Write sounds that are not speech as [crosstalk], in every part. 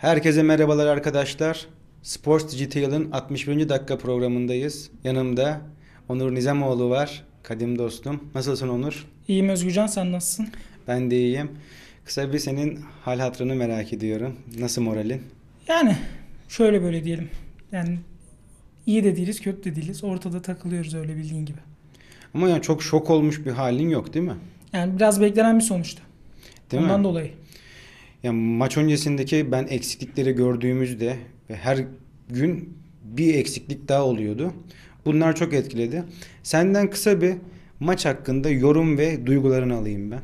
Herkese merhabalar arkadaşlar. Sports Detail'ın 61. dakika programındayız. Yanımda Onur Nizamoğlu var. Kadim dostum. Nasılsın Onur? İyiyim Özgücan sen nasılsın? Ben de iyiyim. Kısa bir senin hal hatrını merak ediyorum. Nasıl moralin? Yani şöyle böyle diyelim. Yani iyi de değiliz, kötü de değiliz. Ortada takılıyoruz öyle bildiğin gibi. Ama yani çok şok olmuş bir halin yok değil mi? Yani biraz beklenen bir sonuçta. Değil Ondan mi? dolayı. Yani maç öncesindeki ben eksiklikleri gördüğümüzde ve her gün bir eksiklik daha oluyordu. Bunlar çok etkiledi. Senden kısa bir maç hakkında yorum ve duygularını alayım ben.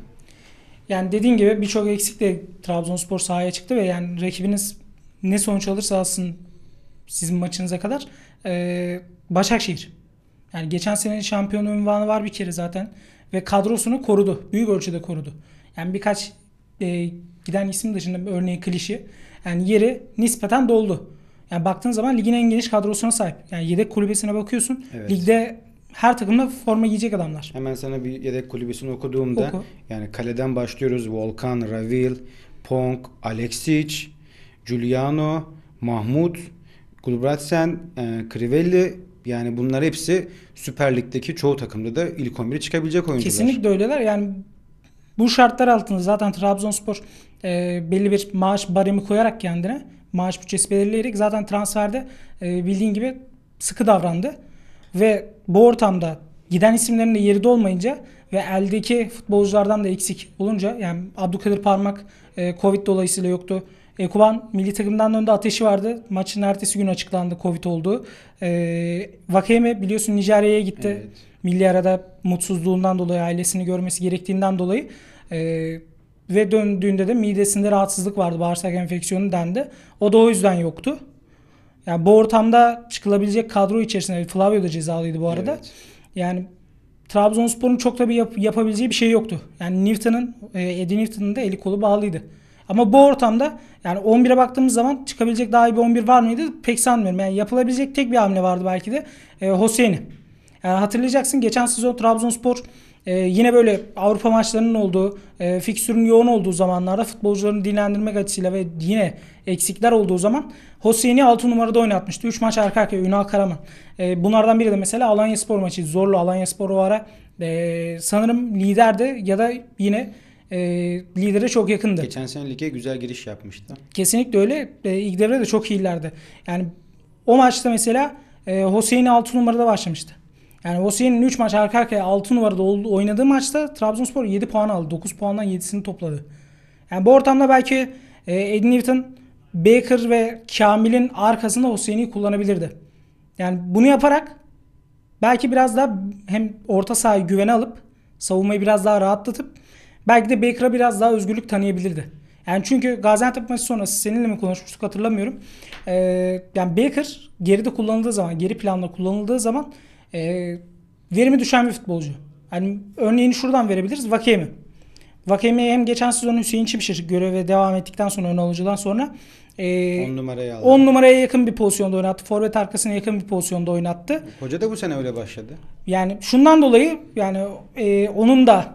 Yani dediğin gibi birçok eksikle Trabzonspor sahaya çıktı ve yani rakibiniz ne sonuç alırsa alsın sizin maçınıza kadar ee, Başakşehir. Yani geçen sene şampiyon unvanı var bir kere zaten ve kadrosunu korudu. Büyük ölçüde korudu. Yani birkaç e, giden isim dışında bir örneği klişe. Yani yeri nispeten doldu. Yani baktığın zaman ligin en geniş kadrosuna sahip. Yani yedek kulübesine bakıyorsun. Evet. Ligde her takımda forma giyecek adamlar. Hemen sana bir yedek kulübesini okuduğumda Oku. yani kaleden başlıyoruz. Volkan, Ravil, Pong, Alexic, Giuliano, Mahmut, Gulbratsen, e, Crivelli yani bunlar hepsi Süper Lig'deki çoğu takımda da ilk 11'e çıkabilecek oyuncular. Kesinlikle öyleler. Yani bu şartlar altında zaten Trabzonspor e, belli bir maaş baremi koyarak kendine maaş bütçesi belirleyerek zaten transferde e, bildiğin gibi sıkı davrandı. Ve bu ortamda giden isimlerin de yeri olmayınca ve eldeki futbolculardan da eksik olunca yani Abdülkadir Parmak e, Covid dolayısıyla yoktu. E, milli takımdan önde ateşi vardı. Maçın ertesi gün açıklandı Covid olduğu. E, Vakeme biliyorsun Nijerya'ya gitti. Evet milli arada mutsuzluğundan dolayı ailesini görmesi gerektiğinden dolayı e, ve döndüğünde de midesinde rahatsızlık vardı bağırsak enfeksiyonu dendi. O da o yüzden yoktu. Yani bu ortamda çıkılabilecek kadro içerisinde Flavio da cezalıydı bu arada. Evet. Yani Trabzonspor'un çok da bir yap- yapabileceği bir şey yoktu. Yani Newton'ın, e, Eddie Newton'ın da eli kolu bağlıydı. Ama bu ortamda yani 11'e baktığımız zaman çıkabilecek daha iyi bir 11 var mıydı? Pek sanmıyorum. Yani yapılabilecek tek bir hamle vardı belki de. E, Hoseyni. Ee, hatırlayacaksın geçen sezon Trabzonspor ee, yine böyle Avrupa maçlarının olduğu, e, fikstürün yoğun olduğu zamanlarda futbolcuların dinlendirmek açısıyla ve yine eksikler olduğu zaman Hosseini 6 numarada oynatmıştı. 3 maç arka arkaya Ünal Karaman. E, bunlardan biri de mesela Alanya Spor maçı. Zorlu Alanya Spor o ara e, sanırım liderdi ya da yine e, lidere çok yakındı. Geçen sene lige güzel giriş yapmıştı. Kesinlikle öyle. E, ilk devre de çok iyilerdi. Yani o maçta mesela e, Hosseini 6 numarada başlamıştı. Yani Osimhen'in 3 maç arka arkaya 6 numarada oynadığı maçta Trabzonspor 7 puan aldı. 9 puandan 7'sini topladı. Yani bu ortamda belki e, Ed Newton, Baker ve Kamil'in arkasında Osimhen'i kullanabilirdi. Yani bunu yaparak belki biraz daha hem orta sahayı güvene alıp savunmayı biraz daha rahatlatıp belki de Baker'a biraz daha özgürlük tanıyabilirdi. Yani çünkü Gaziantep maçı sonrası seninle mi konuşmuştuk hatırlamıyorum. Ee, yani Baker geride kullanıldığı zaman, geri planda kullanıldığı zaman e, verimi düşen bir futbolcu. Yani örneğini şuradan verebiliriz. Vakemi. Vakemi hem geçen sezon Hüseyin Çimşir göreve devam ettikten sonra ön alıcıdan sonra 10 e, numaraya numaraya yakın bir pozisyonda oynattı. Forvet arkasına yakın bir pozisyonda oynattı. Hoca da bu sene öyle başladı. Yani şundan dolayı yani e, onun da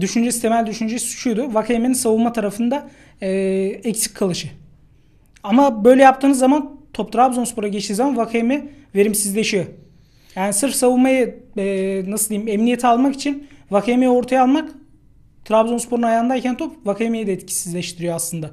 düşüncesi temel düşüncesi şuydu. Vakeymen'in savunma tarafında e, eksik kalışı. Ama böyle yaptığınız zaman Top Trabzonspor'a geçtiği zaman Vakeyme verimsizleşiyor. Yani sırf savunmayı e, nasıl diyeyim emniyete almak için Vakemi'yi ortaya almak Trabzonspor'un ayağındayken top Vakemi'yi de etkisizleştiriyor aslında.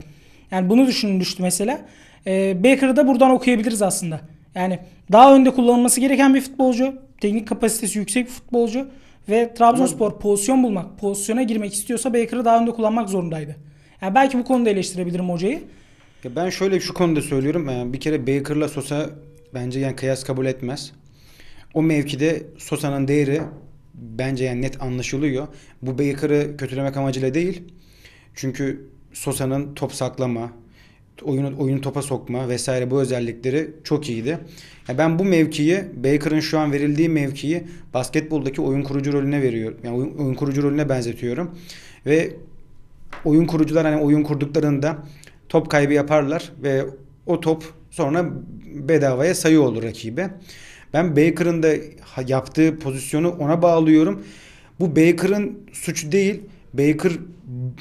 Yani bunu düşünün düştü mesela. E, Baker'ı da buradan okuyabiliriz aslında. Yani daha önde kullanılması gereken bir futbolcu. Teknik kapasitesi yüksek bir futbolcu. Ve Trabzonspor Ama... pozisyon bulmak, pozisyona girmek istiyorsa Baker'ı daha önde kullanmak zorundaydı. Yani belki bu konuda eleştirebilirim hocayı. Ya ben şöyle şu konuda söylüyorum. Yani ee, bir kere Baker'la Sosa bence yani kıyas kabul etmez. O mevkide Sosa'nın değeri bence yani net anlaşılıyor. Bu Baker'ı kötülemek amacıyla değil. Çünkü Sosa'nın top saklama, oyunu oyun topa sokma vesaire bu özellikleri çok iyiydi. Yani ben bu mevkiyi Baker'ın şu an verildiği mevkiyi basketboldaki oyun kurucu rolüne veriyorum. Yani oyun, oyun kurucu rolüne benzetiyorum. Ve oyun kurucular hani oyun kurduklarında top kaybı yaparlar ve o top sonra bedavaya sayı olur rakibe. Ben Baker'ın da yaptığı pozisyonu ona bağlıyorum. Bu Baker'ın suçu değil. Baker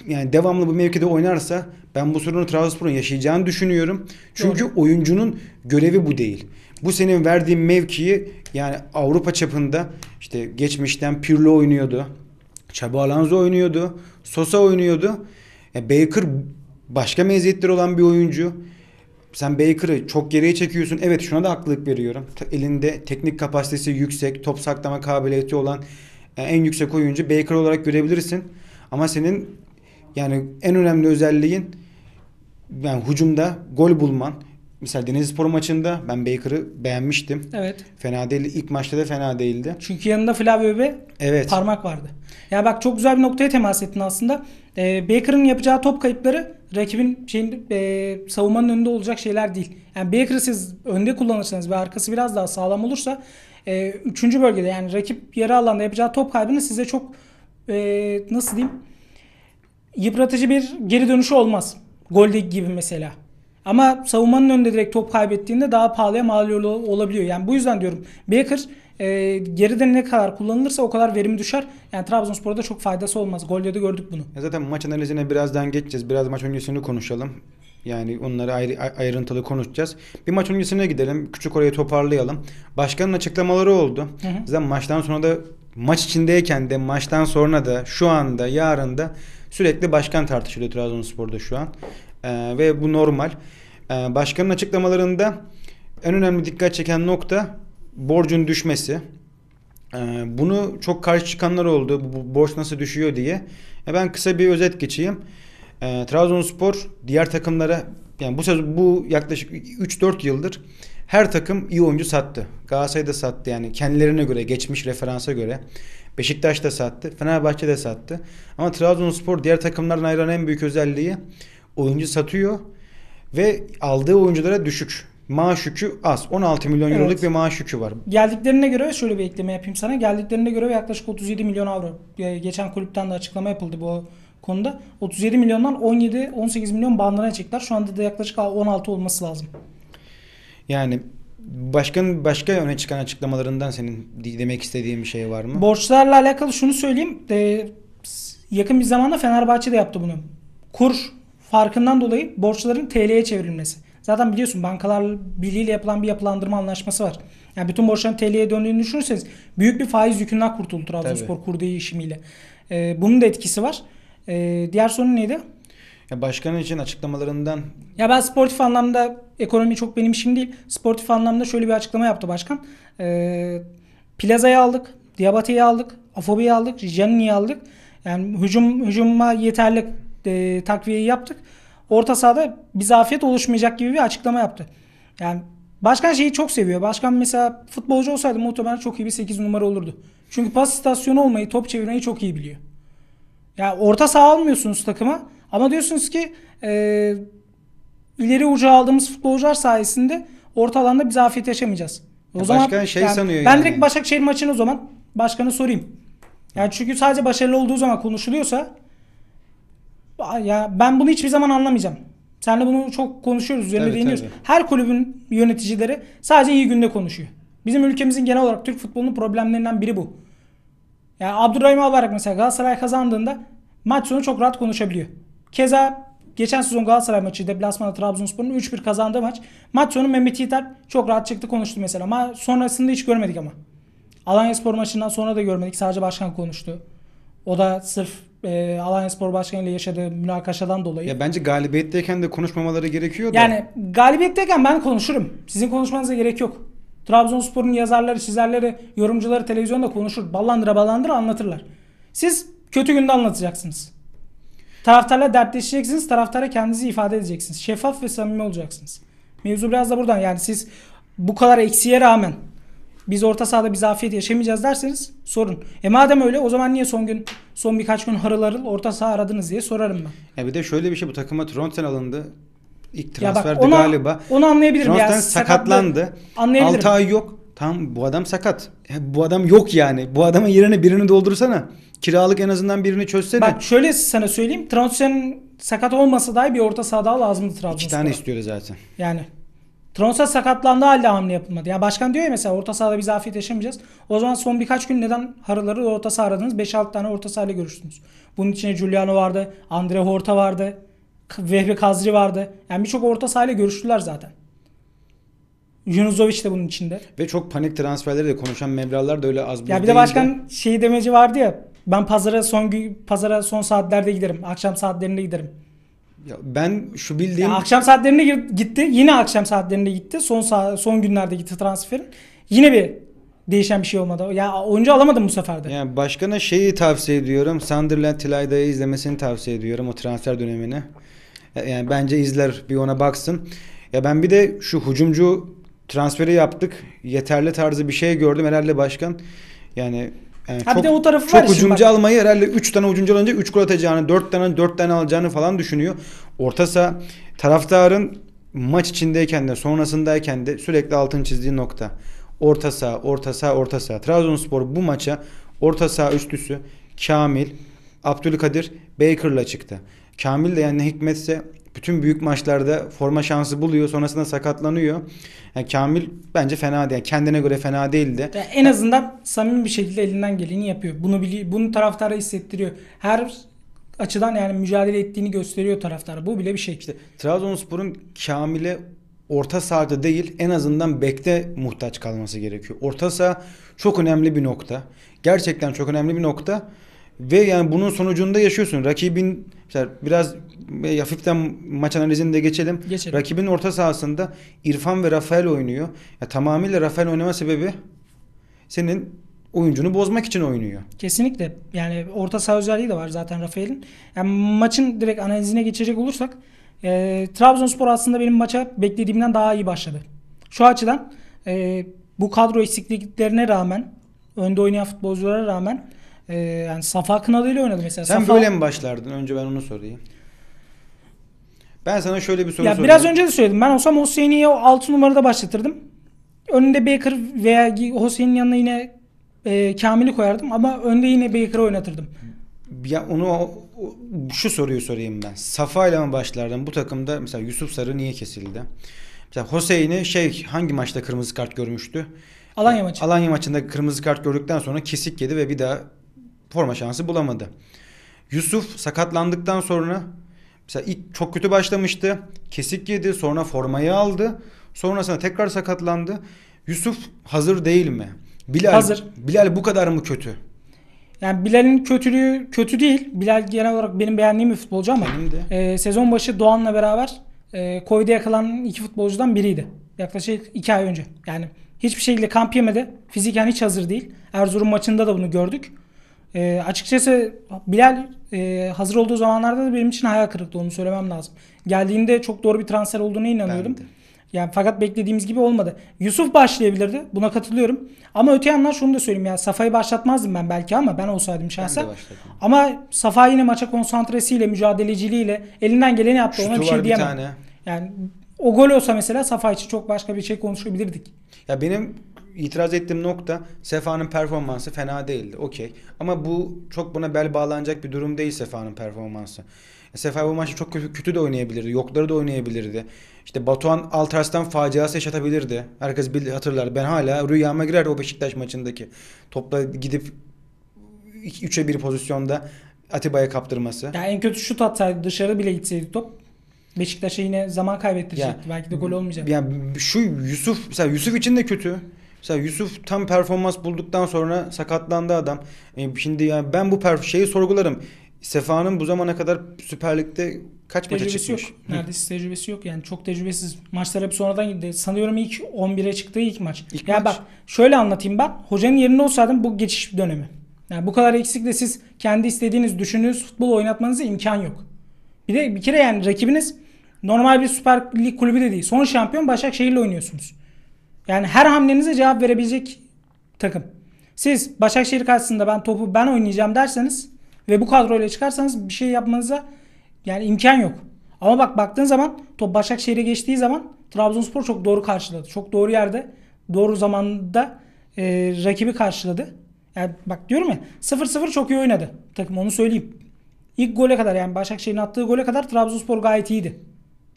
yani devamlı bu mevkide oynarsa ben bu sorunu Trabzonspor'un yaşayacağını düşünüyorum. Çünkü Doğru. oyuncunun görevi bu değil. Bu senin verdiğin mevkiyi yani Avrupa çapında işte geçmişten Pirlo oynuyordu. Xabi Alonso oynuyordu. Sosa oynuyordu. Yani e, Baker başka meziyetleri olan bir oyuncu. Sen Baker'ı çok geriye çekiyorsun. Evet şuna da haklılık veriyorum. Elinde teknik kapasitesi yüksek, top saklama kabiliyeti olan e, en yüksek oyuncu Baker olarak görebilirsin. Ama senin yani en önemli özelliğin yani hücumda gol bulman. Mesela Denizlispor maçında ben Baker'ı beğenmiştim. Evet. Fena değil. İlk maçta da fena değildi. Çünkü yanında Flavio ve evet. parmak vardı. Ya bak çok güzel bir noktaya temas ettin aslında. Ee, Baker'ın yapacağı top kayıpları rakibin şeyin e, savunmanın önünde olacak şeyler değil. Yani Baker'ı siz önde kullanırsanız ve arkası biraz daha sağlam olursa e, üçüncü bölgede yani rakip yarı alanda yapacağı top kaybını size çok e, nasıl diyeyim yıpratıcı bir geri dönüşü olmaz. Golde gibi mesela. Ama savunmanın önünde direkt top kaybettiğinde daha pahalıya mal olabiliyor. Yani bu yüzden diyorum Baker e, geride ne kadar kullanılırsa o kadar verimi düşer. Yani Trabzonspor'a da çok faydası olmaz. Golde de gördük bunu. Ya zaten maç analizine birazdan geçeceğiz. Biraz maç öncesini konuşalım. Yani onları ayrı, ayrıntılı konuşacağız. Bir maç öncesine gidelim. Küçük orayı toparlayalım. Başkanın açıklamaları oldu. Hı hı. Zaten maçtan sonra da maç içindeyken de maçtan sonra da şu anda yarın da sürekli başkan tartışılıyor Trabzonspor'da şu an. Ee, ve bu normal. Ee, başkanın açıklamalarında en önemli dikkat çeken nokta borcun düşmesi. E, bunu çok karşı çıkanlar oldu. Bu borç nasıl düşüyor diye. E, ben kısa bir özet geçeyim. E, Trabzonspor diğer takımlara yani bu sezon bu yaklaşık 3-4 yıldır her takım iyi oyuncu sattı. Galatasaray da sattı yani kendilerine göre, geçmiş referansa göre. Beşiktaş da sattı, Fenerbahçe de sattı. Ama Trabzonspor diğer takımlardan ayıran en büyük özelliği oyuncu satıyor ve aldığı oyunculara düşük maaş yükü az. 16 milyon euroluk evet. bir maaş yükü var. Geldiklerine göre şöyle bir ekleme yapayım sana. Geldiklerine göre yaklaşık 37 milyon avro. Geçen kulüpten de açıklama yapıldı bu konuda. 37 milyondan 17-18 milyon bandına çektiler. Şu anda da yaklaşık 16 olması lazım. Yani başkanın başka öne çıkan açıklamalarından senin demek istediğin bir şey var mı? Borçlarla alakalı şunu söyleyeyim. E, yakın bir zamanda Fenerbahçe de yaptı bunu. Kur farkından dolayı borçların TL'ye çevrilmesi. Zaten biliyorsun bankalar birliğiyle yapılan bir yapılandırma anlaşması var. Yani bütün borçların TL'ye döndüğünü düşünürseniz büyük bir faiz yükünden kurtuldu Trabzonspor kurduğu değişimiyle. Ee, bunun da etkisi var. Ee, diğer sorun neydi? Ya başkanın için açıklamalarından... Ya ben sportif anlamda ekonomi çok benim işim değil. Sportif anlamda şöyle bir açıklama yaptı başkan. Ee, Plaza'yı aldık, Diabate'yi aldık, Afobi'yi aldık, Janini'yi aldık. Yani hücum hücuma yeterli e, takviyeyi yaptık orta sahada bir zafiyet oluşmayacak gibi bir açıklama yaptı. Yani başkan şeyi çok seviyor. Başkan mesela futbolcu olsaydı muhtemelen çok iyi bir 8 numara olurdu. Çünkü pas istasyonu olmayı, top çevirmeyi çok iyi biliyor. Yani orta saha almıyorsunuz takıma ama diyorsunuz ki e, ileri ucu aldığımız futbolcular sayesinde orta alanda bir zafiyet yaşamayacağız. O ya zaman başkan şey yani, sanıyor ben yani. Ben direkt Başakşehir maçını o zaman başkanı sorayım. Yani çünkü sadece başarılı olduğu zaman konuşuluyorsa ya ben bunu hiçbir zaman anlamayacağım. Senle bunu çok konuşuyoruz, üzerine evet, değiniyoruz. Tabii. Her kulübün yöneticileri sadece iyi günde konuşuyor. Bizim ülkemizin genel olarak Türk futbolunun problemlerinden biri bu. Yani Abdurrahim Albayrak mesela Galatasaray kazandığında maç sonu çok rahat konuşabiliyor. Keza geçen sezon Galatasaray maçı deplasmanda Trabzonspor'un 3-1 kazandığı maç. Maç sonu Mehmet Yiğiter çok rahat çıktı konuştu mesela. Ama sonrasında hiç görmedik ama. Alanya Spor maçından sonra da görmedik. Sadece başkan konuştu. O da sırf e, Alanya Spor Başkanı ile yaşadığı münakaşadan dolayı. Ya bence galibiyetteyken de konuşmamaları gerekiyor da. Yani galibiyetteyken ben konuşurum. Sizin konuşmanıza gerek yok. Trabzonspor'un yazarları, çizerleri, yorumcuları televizyonda konuşur. Ballandıra ballandıra anlatırlar. Siz kötü günde anlatacaksınız. Taraftarla dertleşeceksiniz. Taraftara kendinizi ifade edeceksiniz. Şeffaf ve samimi olacaksınız. Mevzu biraz da buradan. Yani siz bu kadar eksiye rağmen biz orta sahada bir zafiyet yaşamayacağız derseniz sorun. E madem öyle o zaman niye son gün son birkaç gün harıl harıl orta saha aradınız diye sorarım ben. E bir de şöyle bir şey bu takıma Tronsen alındı. İlk transferde ona, galiba. Onu anlayabilirim. Tronsen ya, sakatlandı. Anlayabilirim. 6 ay yok. Tam bu adam sakat. E, bu adam yok yani. Bu adamın yerine birini doldursana. Kiralık en azından birini çözsene. Bak şöyle sana söyleyeyim. Tronsen sakat olmasa dahi bir orta saha daha lazımdı Trabzonspor'a. İki tane istiyordu zaten. Yani Transfer sakatlandığı halde hamle yapılmadı. Ya yani başkan diyor ya mesela orta sahada bir zafiyet yaşamayacağız. O zaman son birkaç gün neden Harıları orta saha aradınız? 5-6 tane orta sahayla görüştünüz. Bunun içine Giuliano vardı, Andre Horta vardı, Vehbi Kazri vardı. Yani birçok orta sahayla görüştüler zaten. Yunuzovic de bunun içinde. Ve çok panik transferleri de konuşan mevralar da öyle az buz Ya bir de başkan de... şeyi demeci vardı ya. Ben pazara son gün, pazara son saatlerde giderim. Akşam saatlerinde giderim. Ya ben şu bildiğim... Ya akşam saatlerinde gitti. Yine akşam saatlerinde gitti. Son son günlerde gitti transferin. Yine bir değişen bir şey olmadı. Ya oyuncu alamadım bu sefer de. Yani başkana şeyi tavsiye ediyorum. Sunderland Tilayda'yı izlemesini tavsiye ediyorum o transfer dönemini. Yani bence izler bir ona baksın. Ya ben bir de şu hücumcu transferi yaptık. Yeterli tarzı bir şey gördüm herhalde başkan. Yani yani ee, ha çok, de o tarafı çok var. Çok ucumcu bak. almayı herhalde 3 tane ucumcu alınca 3 gol atacağını, 4 tane 4 tane alacağını falan düşünüyor. Orta saha taraftarın maç içindeyken de sonrasındayken de sürekli altın çizdiği nokta. Orta saha, orta saha, orta saha. Trabzonspor bu maça orta saha üçlüsü Kamil, Abdülkadir, Baker'la çıktı. Kamil de yani hikmetse bütün büyük maçlarda forma şansı buluyor. Sonrasında sakatlanıyor. Yani Kamil bence fena değil. Yani kendine göre fena değildi. Yani en azından yani, samimi bir şekilde elinden geleni yapıyor. Bunu biliyor. Bunu taraftara hissettiriyor. Her açıdan yani mücadele ettiğini gösteriyor taraftar. Bu bile bir şey. İşte Trabzonspor'un Kamil'e orta sahada değil en azından bekte muhtaç kalması gerekiyor. Orta saha çok önemli bir nokta. Gerçekten çok önemli bir nokta. Ve yani bunun sonucunda yaşıyorsun. Rakibin işte biraz e, hafiften maç analizini de geçelim. geçelim. Rakibin orta sahasında İrfan ve Rafael oynuyor. Ya tamamıyla Rafael oynama sebebi senin oyuncunu bozmak için oynuyor. Kesinlikle. Yani orta saha özelliği de var zaten Rafael'in. Yani maçın direkt analizine geçecek olursak e, Trabzonspor aslında benim maça beklediğimden daha iyi başladı. Şu açıdan e, bu kadro eksikliklerine rağmen önde oynayan futbolculara rağmen ee, yani Safa Kınalı ile oynadı mesela. Sen Safa... böyle mi başlardın? Önce ben onu sorayım. Ben sana şöyle bir soru ya sorayım. Biraz önce de söyledim. Ben olsam Hosseini'yi 6 numarada başlatırdım. Önünde Baker veya Hosseini'nin yanına yine e, Kamil'i koyardım ama önde yine Baker'ı oynatırdım. Ya onu o, o, şu soruyu sorayım ben. Safa ile mi başlardın? Bu takımda mesela Yusuf Sarı niye kesildi? Mesela Hoseyni şey hangi maçta kırmızı kart görmüştü? Alanya maçı. Alanya maçında kırmızı kart gördükten sonra kesik yedi ve bir daha forma şansı bulamadı. Yusuf sakatlandıktan sonra mesela ilk çok kötü başlamıştı. Kesik yedi, sonra formayı aldı. Sonrasında tekrar sakatlandı. Yusuf hazır değil mi? Bilal, hazır. Bilal bu kadar mı kötü? Yani Bilal'in kötülüğü kötü değil. Bilal genel olarak benim beğendiğim bir futbolcu ama e, sezon başı Doğan'la beraber e, koyda yakalanan iki futbolcudan biriydi. Yaklaşık iki ay önce. Yani hiçbir şekilde kamp yemedi. Fiziken hiç hazır değil. Erzurum maçında da bunu gördük. E, açıkçası Bilal e, hazır olduğu zamanlarda da benim için hayal kırıklığı onu söylemem lazım. Geldiğinde çok doğru bir transfer olduğuna inanıyordum. Yani fakat beklediğimiz gibi olmadı. Yusuf başlayabilirdi. Buna katılıyorum. Ama öte yandan şunu da söyleyeyim ya. Safa'yı başlatmazdım ben belki ama ben olsaydım şahsen. Ben ama Safa yine maça konsantresiyle, mücadeleciliğiyle elinden geleni yaptı. Şutu Ona bir şey diyemem. Bir tane. Yani o gol olsa mesela Safa için çok başka bir şey konuşabilirdik. Ya benim itiraz ettiğim nokta Sefa'nın performansı fena değildi. Okey. Ama bu çok buna bel bağlanacak bir durum değil Sefa'nın performansı. E, Sefa bu maçta çok kötü, kötü de oynayabilirdi. Yokları da oynayabilirdi. İşte Batuhan Altars'tan faciası yaşatabilirdi. Herkes bilir, hatırlar. Ben hala rüyama girerdi o Beşiktaş maçındaki. Topla gidip 3'e 1 pozisyonda Atiba'ya kaptırması. Yani en kötü şut atsaydı dışarı bile gitseydi top Beşiktaş'a yine zaman kaybettirecekti. Ya, Belki de gol olmayacaktı. Yani şu Yusuf mesela Yusuf için de kötü. Mesela Yusuf tam performans bulduktan sonra sakatlandı adam. E, şimdi yani ben bu perf şeyi sorgularım. Sefa'nın bu zamana kadar Süper Lig'de kaç maça çıkmış? yok. Neredeyse tecrübesi yok. Yani çok tecrübesiz. Maçlar hep sonradan gitti. Sanıyorum ilk 11'e çıktığı ilk maç. İlk ya maç. bak şöyle anlatayım ben. Hocanın yerinde olsaydım bu geçiş dönemi. Yani bu kadar eksik de siz kendi istediğiniz, düşündüğünüz futbol oynatmanıza imkan yok. Bir de bir kere yani rakibiniz normal bir Süper Lig kulübü de değil. Son şampiyon Başakşehir'le oynuyorsunuz. Yani her hamlenize cevap verebilecek takım. Siz Başakşehir karşısında ben topu ben oynayacağım derseniz ve bu kadroyla çıkarsanız bir şey yapmanıza yani imkan yok. Ama bak baktığın zaman top Başakşehir'e geçtiği zaman Trabzonspor çok doğru karşıladı. Çok doğru yerde, doğru zamanda e, rakibi karşıladı. Yani bak diyorum ya 0-0 çok iyi oynadı takım onu söyleyeyim. İlk gole kadar yani Başakşehir'in attığı gole kadar Trabzonspor gayet iyiydi.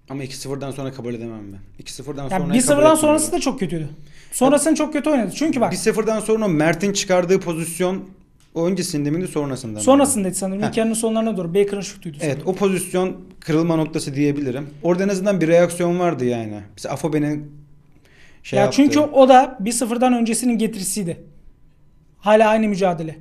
Ama 2-0'dan sonra kabul edemem ben. 2-0'dan sonra 1-0'dan sonrası da çok kötüydü. Sonrasını çok kötü oynadı. Çünkü bak. 1-0'dan sonra Mert'in çıkardığı pozisyon o öncesinde miydi sonrasında mı? Sonrasındaydı sanırım. İlk sonlarına doğru. Baker'ın şutuydu. Evet o pozisyon kırılma noktası diyebilirim. Orada en azından bir reaksiyon vardı yani. Mesela Afobe'nin şey ya yaptığı. Çünkü o da 1-0'dan öncesinin getirisiydi. Hala aynı mücadele.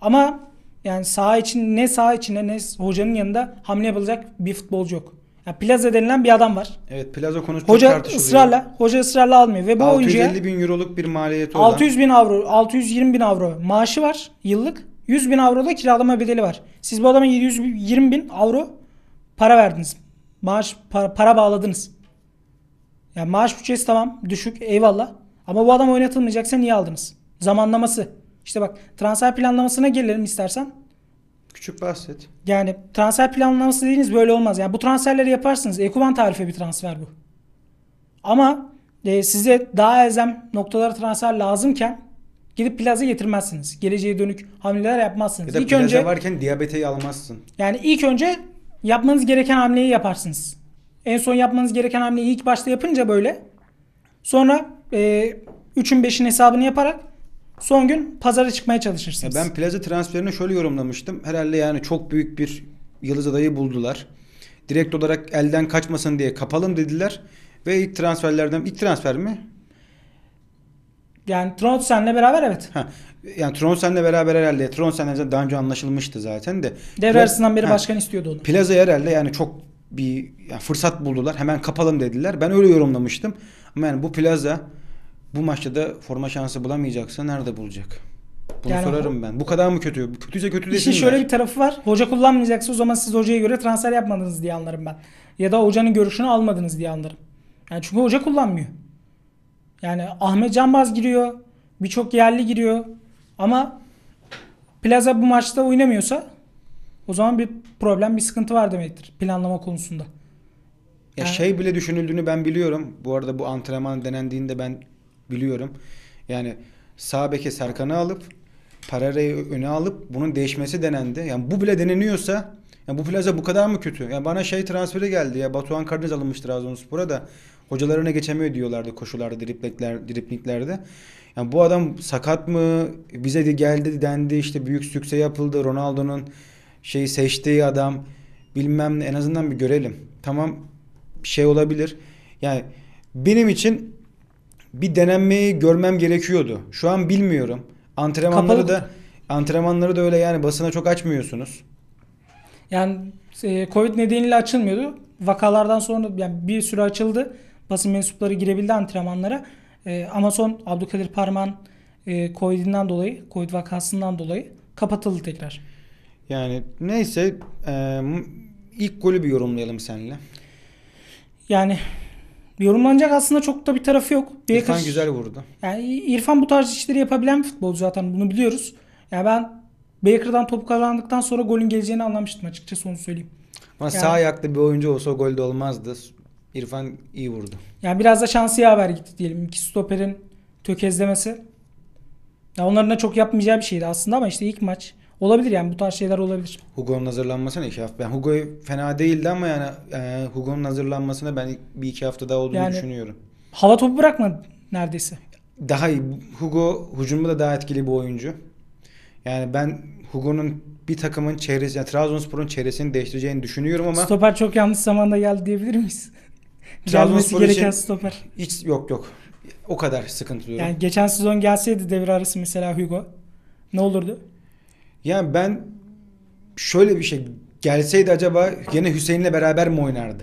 Ama yani saha için ne saha içinde ne hocanın yanında hamle yapılacak bir futbolcu yok. Yani Plaza denilen bir adam var. Evet Plaza konusu hoca çok tartışılıyor. ısrarla, hoca ısrarla almıyor ve bu 650 oyuncuya bin euroluk bir maliyeti olan 600 bin avro, 620 bin avro maaşı var yıllık. 100 bin avro da kiralama bedeli var. Siz bu adama 720 bin avro para verdiniz. Maaş para, para bağladınız. Ya maaş bütçesi tamam düşük eyvallah. Ama bu adam oynatılmayacaksa niye aldınız? Zamanlaması. İşte bak transfer planlamasına gelelim istersen. Küçük bahset. Yani transfer planlaması dediğiniz böyle olmaz. Yani bu transferleri yaparsınız. Ekuban tarife bir transfer bu. Ama e, size daha elzem noktalara transfer lazımken gidip plaza getirmezsiniz. Geleceğe dönük hamleler yapmazsınız. Ya da ilk önce varken diyabeteyi almazsın. Yani ilk önce yapmanız gereken hamleyi yaparsınız. En son yapmanız gereken hamleyi ilk başta yapınca böyle. Sonra e, 3'ün 5'in hesabını yaparak Son gün pazara çıkmaya çalışırsınız. Ya ben plaza transferini şöyle yorumlamıştım. Herhalde yani çok büyük bir yıldız adayı buldular. Direkt olarak elden kaçmasın diye kapalım dediler. Ve ilk transferlerden ilk transfer mi? Yani Tronsen'le beraber evet. Ha, yani Tronsen'le beraber herhalde. Tronsen'le daha önce anlaşılmıştı zaten de. Devre Pla- arasından beri ha, başkan istiyordu onu. Plaza herhalde yani çok bir yani fırsat buldular. Hemen kapalım dediler. Ben öyle yorumlamıştım. Ama yani bu plaza bu maçta da forma şansı bulamayacaksa nerede bulacak? Bunu yani sorarım ben. Bu kadar mı kötü? Kötüyse kötü desinler. İşin şöyle bir tarafı var. Hoca kullanmayacaksa o zaman siz hocaya göre transfer yapmadınız diye anlarım ben. Ya da hocanın görüşünü almadınız diye anlarım. Yani çünkü hoca kullanmıyor. Yani Ahmet Canbaz giriyor. Birçok yerli giriyor. Ama Plaza bu maçta oynamıyorsa o zaman bir problem, bir sıkıntı var demektir planlama konusunda. Ya yani... şey bile düşünüldüğünü ben biliyorum. Bu arada bu antrenman denendiğinde ben biliyorum. Yani sağ beke Serkan'ı alıp Parera'yı öne alıp bunun değişmesi denendi. Yani bu bile deneniyorsa yani bu plaza bu kadar mı kötü? Yani bana şey transferi geldi ya Batuhan Karadeniz alınmış Trabzonspor'a da hocalarına geçemiyor diyorlardı koşularda, driplekler, dripliklerde. Yani bu adam sakat mı? Bize de geldi dendi işte büyük sükse yapıldı. Ronaldo'nun şeyi seçtiği adam bilmem ne en azından bir görelim. Tamam şey olabilir. Yani benim için bir denenmeyi görmem gerekiyordu. Şu an bilmiyorum. Antrenmanları Kapalı. da antrenmanları da öyle yani basına çok açmıyorsunuz. Yani e, Covid nedeniyle açılmıyordu. Vakalardan sonra yani bir süre açıldı. Basın mensupları girebildi antrenmanlara. E, ama son Abdülkadir Parman e, Covid'inden dolayı, Covid vakasından dolayı kapatıldı tekrar. Yani neyse e, ilk golü bir yorumlayalım seninle. Yani Yorumlanacak aslında çok da bir tarafı yok. Baker, İrfan güzel vurdu. Yani İrfan bu tarz işleri yapabilen bir futbolcu zaten bunu biliyoruz. Yani ben Baker'dan topu kazandıktan sonra golün geleceğini anlamıştım açıkçası onu söyleyeyim. Ama yani, sağ ayaklı bir oyuncu olsa gol de olmazdı. İrfan iyi vurdu. Yani biraz da şansı haber gitti diyelim. İki stoperin tökezlemesi. Ya onların da çok yapmayacağı bir şeydi aslında ama işte ilk maç. Olabilir yani bu tarz şeyler olabilir. Hugo'nun hazırlanmasına iki hafta. Ben yani Hugo fena değildi ama yani e, Hugo'nun hazırlanmasına ben bir iki hafta daha olduğunu yani, düşünüyorum. Hava topu bırakma neredeyse. Daha iyi. Hugo hücumda da daha etkili bir oyuncu. Yani ben Hugo'nun bir takımın çeyresi, yani Trabzonspor'un çeyresini değiştireceğini düşünüyorum ama... Stoper çok yanlış zamanda geldi diyebilir miyiz? [laughs] Trabzonspor gereken için stoper. Hiç yok yok. O kadar sıkıntı Yani geçen sezon gelseydi devre arası mesela Hugo ne olurdu? Yani ben şöyle bir şey gelseydi acaba yine Hüseyin'le beraber mi oynardı?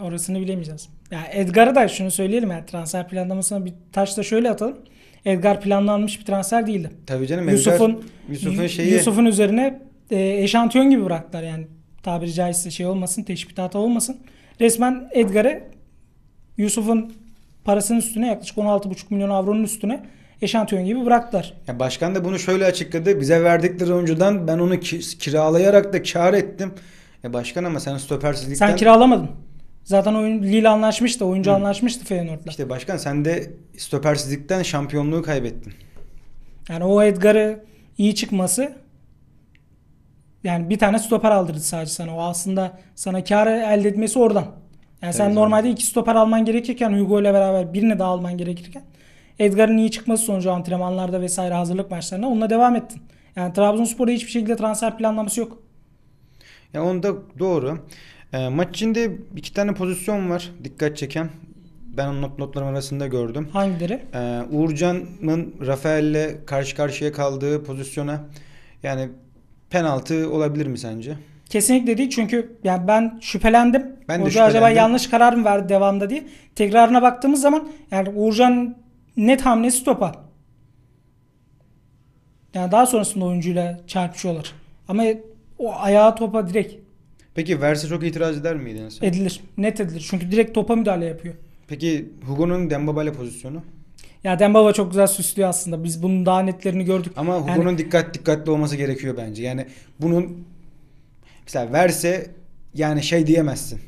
Orasını bilemeyeceğiz. Ya Edgar'a da şunu söyleyelim yani transfer planlamasına bir taşla şöyle atalım. Edgar planlanmış bir transfer değildi. Tabii canım Yusuf'un Yusuf'un şeyi Yusuf'un üzerine e, eşantiyon gibi bıraktılar yani tabiri caizse şey olmasın, teşbihata olmasın. Resmen Edgar'e Yusuf'un parasının üstüne yaklaşık 16,5 milyon avronun üstüne eşantiyon gibi bıraktılar. Ya başkan da bunu şöyle açıkladı. Bize verdikleri oyuncudan ben onu ki, kiralayarak da kar ettim. Ya başkan ama sen stopersizlikten... Sen kiralamadın. Zaten oyun Lille anlaşmıştı. Oyuncu Hı. anlaşmıştı Feyenoord'la. İşte başkan sen de stopersizlikten şampiyonluğu kaybettin. Yani o Edgar'ı iyi çıkması yani bir tane stoper aldırdı sadece sana. O aslında sana karı elde etmesi oradan. Yani evet, sen normalde evet. iki stoper alman gerekirken Hugo ile beraber birini daha alman gerekirken Edgar'ın iyi çıkması sonucu antrenmanlarda vesaire hazırlık maçlarına onunla devam ettin. Yani Trabzonspor'a hiçbir şekilde transfer planlaması yok. Ya onu da doğru. E, maç içinde iki tane pozisyon var dikkat çeken. Ben onu not notlarım arasında gördüm. Hangileri? E, Uğurcan'ın Rafael'le karşı karşıya kaldığı pozisyona yani penaltı olabilir mi sence? Kesinlikle değil çünkü yani ben şüphelendim. Ben de Hoca şüphelendim. acaba yanlış karar mı verdi devamda diye. Tekrarına baktığımız zaman yani Uğurcan net hamlesi topa. Yani daha sonrasında oyuncuyla çarpışıyorlar. Ama o ayağı topa direkt. Peki verse çok itiraz eder miydiniz? Edilir. Net edilir. Çünkü direkt topa müdahale yapıyor. Peki Hugo'nun Dembaba ile pozisyonu? Ya Dembaba çok güzel süslüyor aslında. Biz bunun daha netlerini gördük. Ama Hugo'nun yani... dikkat dikkatli olması gerekiyor bence. Yani bunun mesela verse yani şey diyemezsin.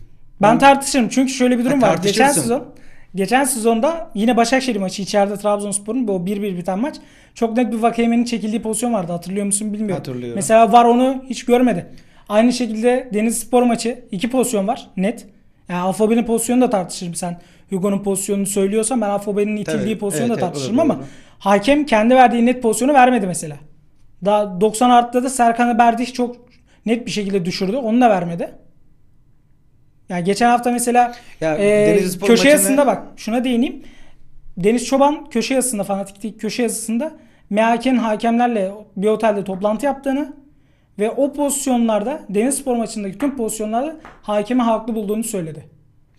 Ben, ben tartışırım çünkü şöyle bir durum ha, var. Geçen sezon Geçen sezonda yine Başakşehir maçı içeride Trabzonspor'un bu 1-1 biten maç çok net bir Vakayemen'in çekildiği pozisyon vardı. Hatırlıyor musun bilmiyorum. Hatırlıyorum. Mesela var onu hiç görmedi. Aynı şekilde Deniz Spor maçı iki pozisyon var net. Yani Alfabe'nin pozisyonunu da tartışırım sen. Hugo'nun pozisyonunu söylüyorsan ben Alfabe'nin itildiği evet, pozisyonu evet, da tartışırım evet, ama doğru. hakem kendi verdiği net pozisyonu vermedi mesela. Daha 90 artıda da Serkan'ı Berdiş çok net bir şekilde düşürdü. Onu da vermedi. Yani geçen hafta mesela ya, e, köşe maçını... yazısında bak şuna değineyim. Deniz Çoban köşe yazısında Fanatik'teki köşe yazısında MHK'nin hakemlerle bir otelde toplantı yaptığını ve o pozisyonlarda Deniz Spor maçındaki tüm pozisyonlarda hakemi haklı bulduğunu söyledi.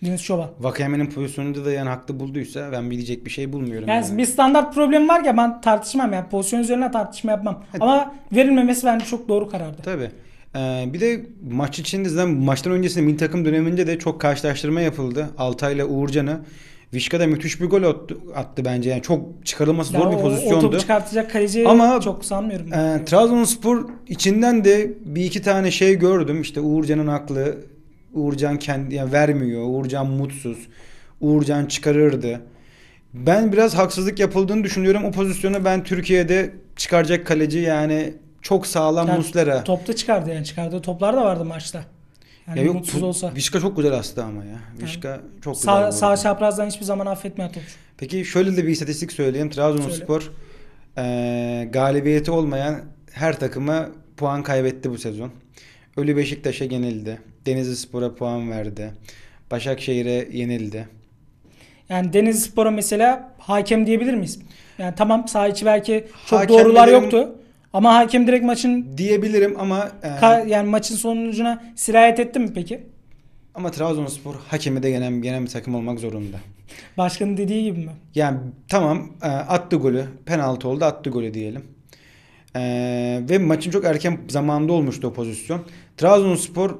Deniz Çoban. vakayemenin pozisyonunda da yani haklı bulduysa ben bilecek bir şey bulmuyorum. Yani, yani. bir standart problem var ya ben tartışmam yani pozisyon üzerine tartışma yapmam. Hadi. Ama verilmemesi bence çok doğru karardı. Tabii. Ee, bir de maç içinde zaten maçtan öncesinde min takım döneminde de çok karşılaştırma yapıldı. Altay ile Uğurcan'ı. Vişka da müthiş bir gol attı, attı bence. Yani çok çıkarılması ya zor o, bir pozisyondu. O topu çıkartacak kaleci Ama, çok sanmıyorum. E, Trabzonspor içinden de bir iki tane şey gördüm. İşte Uğurcan'ın aklı Uğurcan kendi yani vermiyor. Uğurcan mutsuz. Uğurcan çıkarırdı. Ben biraz haksızlık yapıldığını düşünüyorum. O pozisyonu ben Türkiye'de çıkaracak kaleci yani çok sağlam yani Muslera. Topta çıkardı yani. Çıkardığı toplar da vardı maçta. Yani ya yok, mutsuz olsa. Vişka çok güzel aslında ama ya. Vişka yani, çok güzel. Sağ, sağ çaprazdan hiçbir zaman affetmiyor topçu. Peki şöyle de bir istatistik söyleyeyim. Trabzonspor e, galibiyeti olmayan her takıma puan kaybetti bu sezon. Ölü Beşiktaş'a yenildi. Denizli Spor'a puan verdi. Başakşehir'e yenildi. Yani Denizli Spor'a mesela hakem diyebilir miyiz? Yani tamam saha içi belki çok Hakemlerin, doğrular yoktu. Ama hakem direkt maçın diyebilirim ama e, yani maçın sonucuna sirayet etti mi peki? Ama Trabzonspor hakemi de gelen, gelen bir takım olmak zorunda. Başkanın dediği gibi mi? Yani tamam e, attı golü. Penaltı oldu attı golü diyelim. E, ve maçın çok erken zamanda olmuştu o pozisyon. Trabzonspor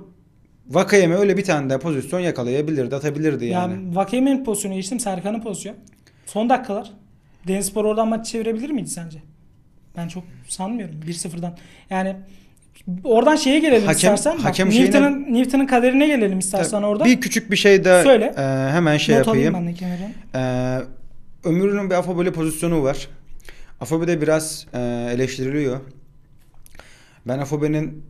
Vakayeme öyle bir tane de pozisyon yakalayabilirdi, atabilirdi yani. Yani vakayemin pozisyonu geçtim, Serkan'ın pozisyonu. Son dakikalar. Denizspor oradan maçı çevirebilir miydi sence? Ben çok sanmıyorum 1-0'dan. Yani oradan şeye gelelim hakem, istersen. Hakem Bak, şeyine... Newton'ın kaderine gelelim istersen Tabii, orada. Bir küçük bir şey de Söyle. E, hemen şey Not yapayım. Ben de e, Ömür'ün bir Afabole pozisyonu var. afobe de biraz e, eleştiriliyor. Ben Afobe'nin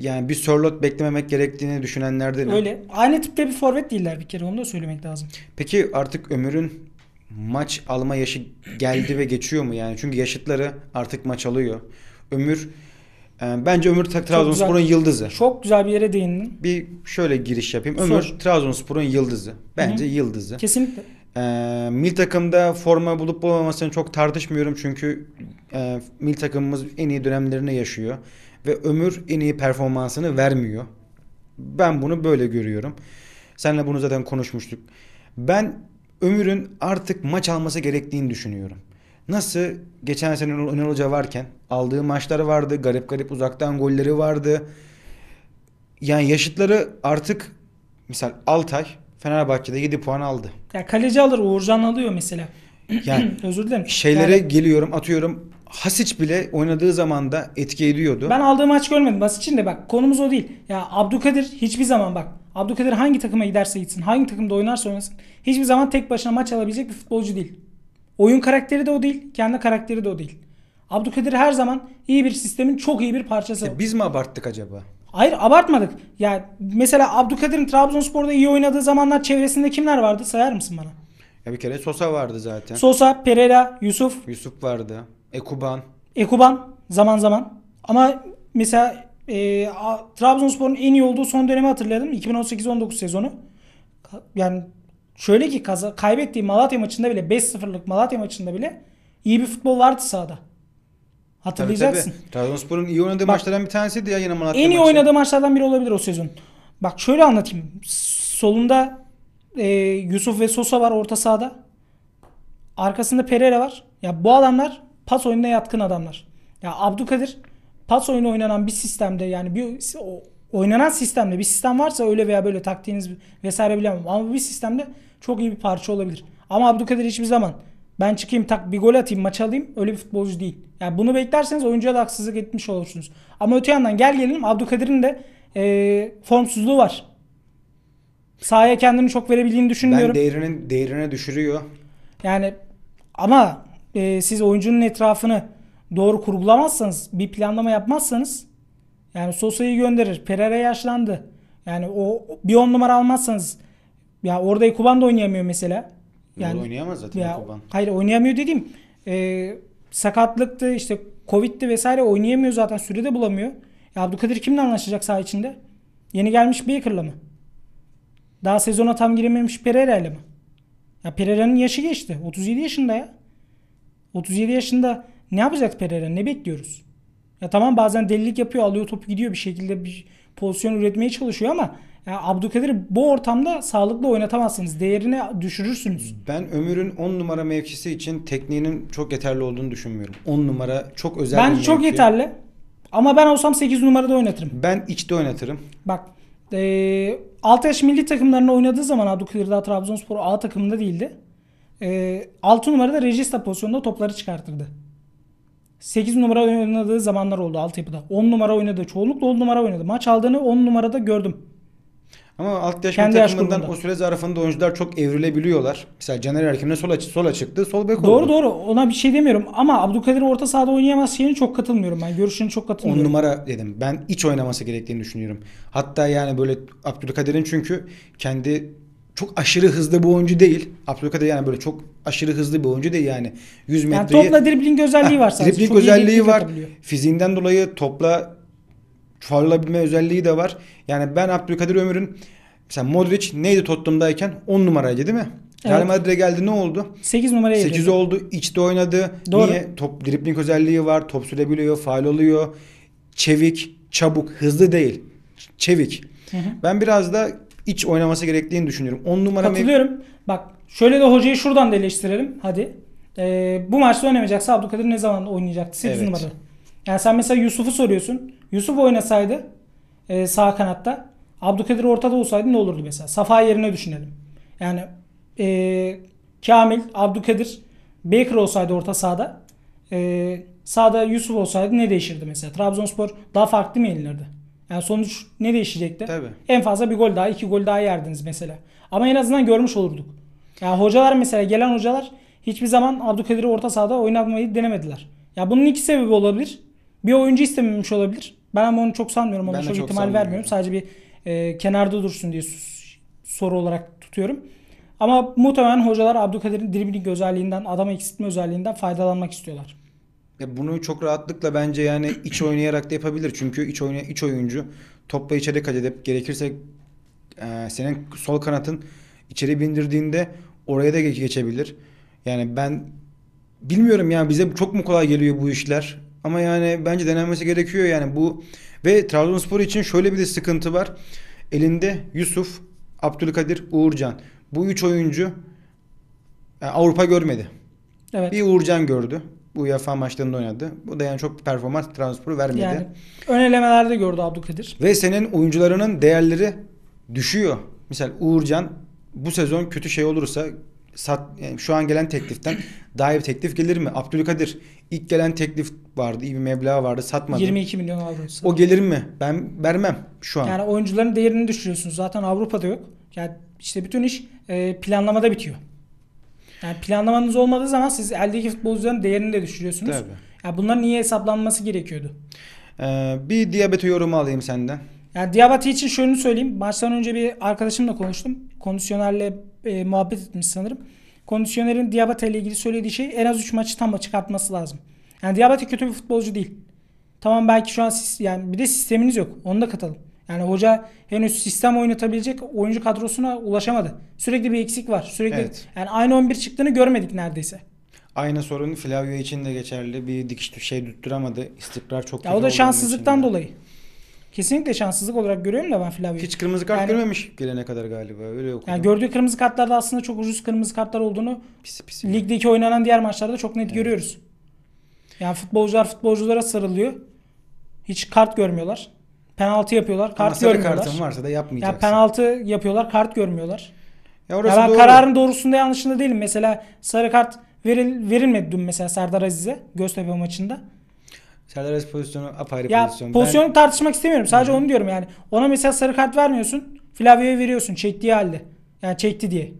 yani bir Sörlot beklememek gerektiğini düşünenlerdenim. Öyle. Aynı tipte bir forvet değiller bir kere onu da söylemek lazım. Peki artık Ömür'ün maç alma yaşı geldi ve geçiyor mu yani? Çünkü yaşıtları artık maç alıyor. Ömür e, bence Ömür Trabzonspor'un yıldızı. Çok güzel bir yere değindin. Bir şöyle giriş yapayım. Ömür Trabzonspor'un yıldızı. Bence Hı-hı. yıldızı. Kesinlikle. E, mil takımda forma bulup bulamamasını çok tartışmıyorum çünkü e, mil takımımız en iyi dönemlerini yaşıyor ve ömür en iyi performansını vermiyor. Ben bunu böyle görüyorum. Senle bunu zaten konuşmuştuk. Ben Ömür'ün artık maç alması gerektiğini düşünüyorum. Nasıl geçen sene Önal Hoca varken aldığı maçları vardı. Garip garip uzaktan golleri vardı. Yani yaşıtları artık misal Altay Fenerbahçe'de 7 puan aldı. Ya kaleci alır Uğurcan alıyor mesela. Yani [clears throat] özür dilerim. Şeylere yani, geliyorum atıyorum Hasic bile oynadığı zaman da etki ediyordu. Ben aldığı maç görmedim. Hasic'in de bak konumuz o değil. Ya Abdülkadir hiçbir zaman bak Abdülkadir hangi takıma giderse gitsin, hangi takımda oynarsa oynasın hiçbir zaman tek başına maç alabilecek bir futbolcu değil. Oyun karakteri de o değil, kendi karakteri de o değil. Abdülkadir her zaman iyi bir sistemin çok iyi bir parçası. İşte biz mi abarttık acaba? Hayır abartmadık. Ya mesela Abdülkadir'in Trabzonspor'da iyi oynadığı zamanlar çevresinde kimler vardı sayar mısın bana? Ya bir kere Sosa vardı zaten. Sosa, Pereira, Yusuf. Yusuf vardı. Ekuban. Ekuban zaman zaman. Ama mesela e, Trabzonspor'un en iyi olduğu son dönemi hatırladım. 2018-19 sezonu. Yani şöyle ki kaza- kaybettiği Malatya maçında bile 5-0'lık Malatya maçında bile iyi bir futbol vardı sahada. Hatırlayacaksın. tabii. Trabzonspor'un iyi oynadığı maçlardan bir tanesiydi ya yine Malatya En iyi maçı. oynadığı maçlardan biri olabilir o sezon. Bak şöyle anlatayım. Solunda e, Yusuf ve Sosa var orta sahada. Arkasında Pereira var. Ya bu adamlar Pas oyununa yatkın adamlar. Ya Abdülkadir pas oyunu oynanan bir sistemde yani bir o, oynanan sistemde bir sistem varsa öyle veya böyle taktiğiniz vesaire bilemem. Ama bir sistemde çok iyi bir parça olabilir. Ama Abdülkadir hiçbir zaman ben çıkayım tak bir gol atayım maç alayım öyle bir futbolcu değil. Yani bunu beklerseniz oyuncuya da haksızlık etmiş olursunuz. Ama öte yandan gel gelelim Abdülkadir'in de e, formsuzluğu var. Sahaya kendini çok verebildiğini düşünmüyorum. Ben değerini, değerine düşürüyor. Yani ama e, siz oyuncunun etrafını doğru kurgulamazsanız, bir planlama yapmazsanız yani Sosa'yı gönderir. Pereira yaşlandı. Yani o bir on numara almazsanız ya orada Kuban da oynayamıyor mesela. Yani Doğru oynayamaz zaten ya, Ekuban. Hayır oynayamıyor dediğim e, sakatlıktı işte Covid'ti vesaire oynayamıyor zaten sürede bulamıyor. Ya Abdülkadir kimle anlaşacak saha içinde? Yeni gelmiş Baker'la mı? Daha sezona tam girememiş Pereira ile mi? Ya Pereira'nın yaşı geçti. 37 yaşında ya. 37 yaşında ne yapacak Pereira? Ne bekliyoruz? Ya tamam bazen delilik yapıyor, alıyor topu gidiyor bir şekilde bir pozisyon üretmeye çalışıyor ama yani Abdülkadir bu ortamda sağlıklı oynatamazsınız. değerini düşürürsünüz. Ben Ömür'ün 10 numara mevkisi için tekniğinin çok yeterli olduğunu düşünmüyorum. 10 numara çok özel Ben bir çok mevki. yeterli. Ama ben olsam 8 numarada oynatırım. Ben içte oynatırım. Bak e, 6 yaş milli takımlarına oynadığı zaman Abdülkadir daha Trabzonspor A takımında değildi. E, ee, 6 numarada Regista pozisyonda topları çıkartırdı. 8 numara oynadığı zamanlar oldu altyapıda. 10 numara oynadı. Çoğunlukla 10 numara oynadı. Maç aldığını 10 numarada gördüm. Ama alt yaş Kendi takımından yaş o süre zarfında oyuncular çok evrilebiliyorlar. Mesela Caner Erkin'e sol, açı, sola çıktı, sol bek oldu. Doğru doğru. Ona bir şey demiyorum ama Abdülkadir orta sahada oynayamaz şeyine çok katılmıyorum ben. Görüşüne çok katılmıyorum. 10 numara dedim. Ben iç oynaması gerektiğini düşünüyorum. Hatta yani böyle Abdülkadir'in çünkü kendi çok aşırı hızlı bir oyuncu değil. Abdülkadir yani böyle çok aşırı hızlı bir oyuncu değil yani. 100 yani topla dribbling özelliği var sadece. Dribbling özelliği var. Fiziğinden dolayı topla çağrılabilme özelliği de var. Yani ben Abdülkadir Ömür'ün mesela Modric neydi Tottenham'dayken 10 numaraydı değil mi? Evet. Real Madrid'e geldi ne oldu? 8 numaraya 8 geldi. oldu. içte oynadı. Doğru. Niye? Top dribbling özelliği var. Top sürebiliyor, faal oluyor. Çevik, çabuk, hızlı değil. Çevik. Hı hı. Ben biraz da iç oynaması gerektiğini düşünüyorum. 10 numara Katılıyorum. Bak şöyle de hocayı şuradan da eleştirelim. Hadi. Ee, bu maçta oynamayacaksa Abdülkadir ne zaman oynayacaktı? 8 evet. numara. Yani sen mesela Yusuf'u soruyorsun. Yusuf oynasaydı e, sağ kanatta Abdülkadir ortada olsaydı ne olurdu mesela? Safa yerine düşünelim. Yani e, Kamil, Abdülkadir, Baker olsaydı orta sahada e, sağda Yusuf olsaydı ne değişirdi mesela? Trabzonspor daha farklı mı yenilirdi? Yani sonuç ne değişecekti? Tabii. En fazla bir gol daha, iki gol daha yerdiniz mesela. Ama en azından görmüş olurduk. Yani hocalar mesela gelen hocalar hiçbir zaman Abdülkadir'i orta sahada oynatmayı denemediler. Ya bunun iki sebebi olabilir. Bir oyuncu istememiş olabilir. Ben ama onu çok sanmıyorum. Ona çok, çok ihtimal vermiyorum. Sadece bir e, kenarda dursun diye soru olarak tutuyorum. Ama muhtemelen hocalar Abdülkadir'in dribbling özelliğinden, adam eksiltme özelliğinden faydalanmak istiyorlar. Ya e, bunu çok rahatlıkla bence yani iç oynayarak da yapabilir. Çünkü iç oynay iç oyuncu topla içeri kat edip gerekirse e, senin sol kanatın içeri bindirdiğinde oraya da geçebilir. Yani ben bilmiyorum yani bize çok mu kolay geliyor bu işler? Ama yani bence denenmesi gerekiyor yani bu ve Trabzonspor için şöyle bir de sıkıntı var. Elinde Yusuf, Abdülkadir, Uğurcan. Bu üç oyuncu yani e, Avrupa görmedi. Evet. Bir Uğurcan gördü. Bu UEFA maçlarında oynadı. Bu da yani çok performans transferi vermedi. Yani ön elemelerde gördü Abdülkadir. Ve senin oyuncularının değerleri düşüyor. Mesela Uğurcan bu sezon kötü şey olursa sat, yani şu an gelen tekliften [coughs] daha iyi bir teklif gelir mi? Abdülkadir ilk gelen teklif vardı. iyi bir meblağ vardı. Satmadı. 22 milyon avro. O gelir mi? Ben vermem şu an. Yani oyuncuların değerini düşürüyorsunuz. Zaten Avrupa'da yok. Yani işte bütün iş e, planlamada bitiyor. Yani planlamanız olmadığı zaman siz eldeki futbolcuların değerini de düşürüyorsunuz. Tabii. Ya bunlar niye hesaplanması gerekiyordu? Ee, bir diyabete yorumu alayım senden. Yani Diabate için şunu söyleyeyim. Maçtan önce bir arkadaşımla konuştum. Kondisyonerle e, muhabbet etmiş sanırım. Kondisyonerin Diabate ile ilgili söylediği şey en az 3 maçı tam çıkartması lazım. Yani Diabate kötü bir futbolcu değil. Tamam belki şu an siz, yani bir de sisteminiz yok. Onu da katalım. Yani hoca henüz sistem oynatabilecek oyuncu kadrosuna ulaşamadı. Sürekli bir eksik var. Sürekli evet. yani aynı 11 çıktığını görmedik neredeyse. Aynı sorun Flavio için de geçerli. Bir dikiş şey tutturamadı. İstikrar çok ya kötü. O da şanssızlıktan dolayı. Kesinlikle şanssızlık olarak görüyorum da ben Flavio'yu. Hiç kırmızı kart yani, görmemiş gelene kadar galiba. Öyle okudum. Yani gördüğü kırmızı kartlarda aslında çok ucuz kırmızı kartlar olduğunu pis, pis, ligdeki oynanan diğer maçlarda çok net evet. görüyoruz. Yani futbolcular futbolculara sarılıyor. Hiç kart görmüyorlar. Penaltı yapıyorlar. Kart Ama sarı görmüyorlar. kartın varsa da yapmayacaksın. Ya penaltı yapıyorlar. Kart görmüyorlar. Ya orası ya ben doğru. kararın doğrusunda yanlışında değilim. Mesela sarı kart veril, verilmedi dün mesela Serdar Aziz'e Göztepe maçında. Serdar Aziz pozisyonu apayrı ya, pozisyon. Pozisyonu ben... tartışmak istemiyorum. Sadece Hı-hı. onu diyorum yani. Ona mesela sarı kart vermiyorsun. Flavio'ya veriyorsun çektiği halde. Yani çekti diye.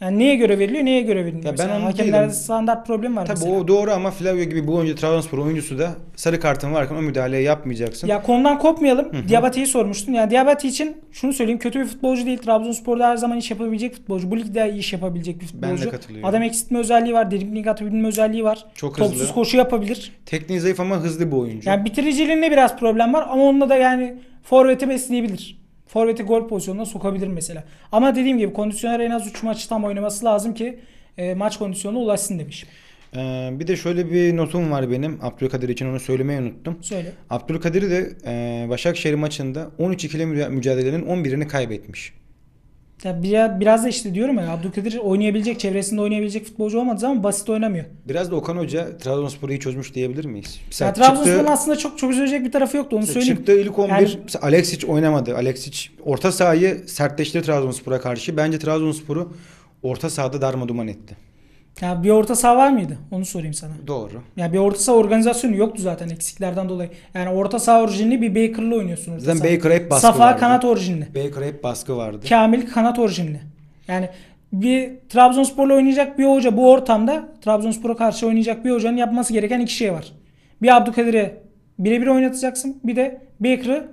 Yani neye göre veriliyor, neye göre verilmiyor? Ya mesela ben hakemlerde standart problem var Tabii mesela. o doğru ama Flavio gibi bu oyuncu Trabzonspor oyuncusu da sarı kartın varken o müdahaleyi yapmayacaksın. Ya konudan kopmayalım. Diabate'yi sormuştun. Yani Diabate için şunu söyleyeyim. Kötü bir futbolcu değil. Trabzonspor'da her zaman iş yapabilecek futbolcu. Bu ligde iş yapabilecek bir futbolcu. Ben de katılıyorum. Adam eksiltme özelliği var. Dribbling atabilme özelliği var. Çok hızlı. Topsuz koşu yapabilir. Tekniği zayıf ama hızlı bir oyuncu. Yani bitiriciliğinde biraz problem var ama onunla da yani forvete besleyebilir forveti gol pozisyonuna sokabilir mesela. Ama dediğim gibi kondisyoner en az 3 maç tam oynaması lazım ki e, maç kondisyonuna ulaşsın demiş. Ee, bir de şöyle bir notum var benim. Abdülkadir için onu söylemeyi unuttum. Söyle. Abdülkadir de e, Başakşehir maçında 13 ikili mücadelenin 11'ini kaybetmiş. Ya biraz, biraz da işte diyorum ya Abdülkadir oynayabilecek, çevresinde oynayabilecek futbolcu olmadı ama basit oynamıyor. Biraz da Okan Hoca Trabzonspor'u iyi çözmüş diyebilir miyiz? Mesela ya, Trabzonspor'un aslında çok çok üzülecek bir tarafı yoktu onu söyleyeyim. Çıktı ilk 11 yani, Alexic oynamadı. Alexic orta sahayı sertleştirdi Trabzonspor'a karşı. Bence Trabzonspor'u orta sahada darma duman etti. Ya bir orta saha var mıydı? Onu sorayım sana. Doğru. Ya bir orta saha organizasyonu yoktu zaten eksiklerden dolayı. Yani orta saha orijinli bir Baker'la oynuyorsun orta Zaten sahada. Baker hep baskı Safa vardı. kanat orijinli. Baker hep baskı vardı. Kamil kanat orijinli. Yani bir Trabzonspor'la oynayacak bir hoca bu ortamda Trabzonspor'a karşı oynayacak bir hocanın yapması gereken iki şey var. Bir Abdülkadir'i birebir oynatacaksın. Bir de Baker'ı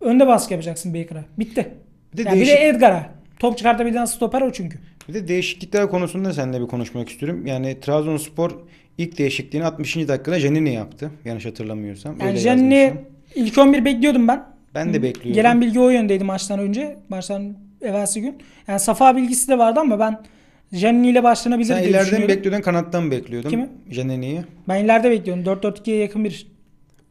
önde baskı yapacaksın Baker'a. Bitti. Bir de, Yani bir de Edgar'a. Top çıkartabilen stoper o çünkü. Bir de değişiklikler konusunda seninle bir konuşmak istiyorum. Yani Trabzonspor ilk değişikliğini 60. dakikada Jenini yaptı. Yanlış hatırlamıyorsam. Yani Jenini ilk 11 bekliyordum ben. Ben de bekliyordum. Gelen bilgi o yöndeydi maçtan önce. Maçtan evvelsi gün. Yani Safa bilgisi de vardı ama ben Jenny ile başlanabilir Sen diye ileriden bekliyordun kanattan bekliyordum. Kimi? Jenny'yi. Ben ileride bekliyordum. 4-4-2'ye yakın bir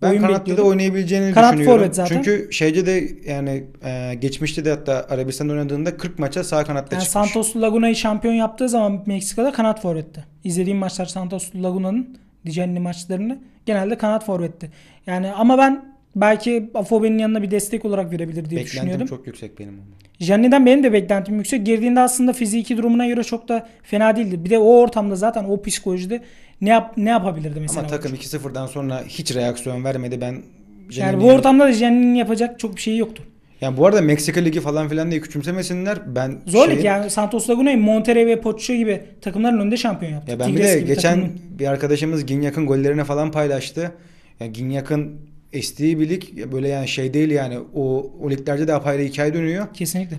ben oyun kanatta da oynayabileceğini Kanat düşünüyorum. Forvet zaten. Çünkü şeyce de yani e, geçmişte de hatta Arabistan'da oynadığında 40 maça sağ kanatta yani çıkmış. Santos Laguna'yı şampiyon yaptığı zaman Meksika'da kanat forvetti. İzlediğim maçlar Santos Laguna'nın Dijenli maçlarını genelde kanat forvetti. Yani ama ben belki Afobe'nin yanına bir destek olarak verebilir diye Beklentim düşünüyordum. Beklentim çok yüksek benim. Jenny'den benim de beklentim yüksek. Girdiğinde aslında fiziki durumuna göre çok da fena değildi. Bir de o ortamda zaten o psikolojide ne yap ne yapabilirdi mesela? Ama takım 2-0'dan sonra hiç reaksiyon vermedi. Ben yani bu ortamda da Jenny'nin yapacak çok bir şeyi yoktu. Yani bu arada Meksika Ligi falan filan diye küçümsemesinler. Ben Zor şey... yani Santos Laguna, Monterrey ve Pocho gibi takımların önünde şampiyon yaptı. Ya ben Tigres bir de geçen takımın... bir arkadaşımız Ginyak'ın gollerine falan paylaştı. Yani Ginyak'ın estiği bir böyle yani şey değil yani o, o liglerde de apayrı hikaye dönüyor. Kesinlikle.